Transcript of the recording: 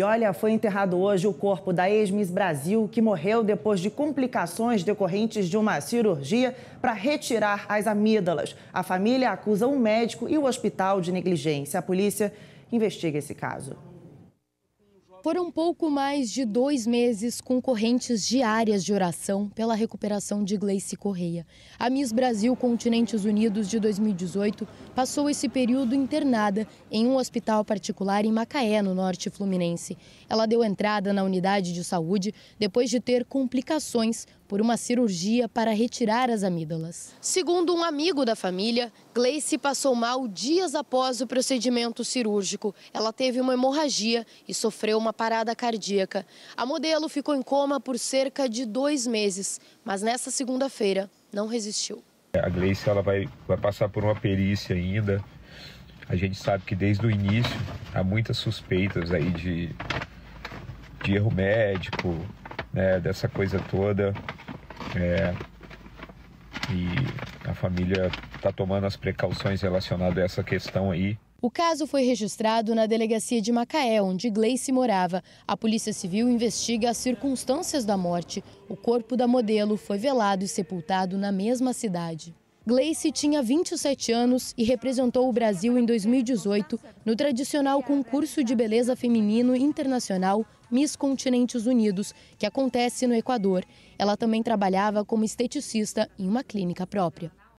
E olha, foi enterrado hoje o corpo da ex-Miss Brasil, que morreu depois de complicações decorrentes de uma cirurgia para retirar as amígdalas. A família acusa um médico e o hospital de negligência. A polícia investiga esse caso. Foram pouco mais de dois meses com correntes diárias de oração pela recuperação de Gleice Correia. A Miss Brasil Continentes Unidos de 2018 passou esse período internada em um hospital particular em Macaé, no norte fluminense. Ela deu entrada na unidade de saúde depois de ter complicações por uma cirurgia para retirar as amígdalas. Segundo um amigo da família, Gleice passou mal dias após o procedimento cirúrgico. Ela teve uma hemorragia e sofreu uma parada cardíaca. A modelo ficou em coma por cerca de dois meses, mas nessa segunda-feira não resistiu. A Gleice ela vai, vai passar por uma perícia ainda. A gente sabe que desde o início há muitas suspeitas aí de, de erro médico, né, dessa coisa toda. É, e a família está tomando as precauções relacionadas a essa questão aí. O caso foi registrado na delegacia de Macaé, onde Gleice morava. A Polícia Civil investiga as circunstâncias da morte. O corpo da modelo foi velado e sepultado na mesma cidade. Gleice tinha 27 anos e representou o Brasil em 2018 no tradicional concurso de beleza feminino internacional Miss Continentes Unidos, que acontece no Equador. Ela também trabalhava como esteticista em uma clínica própria.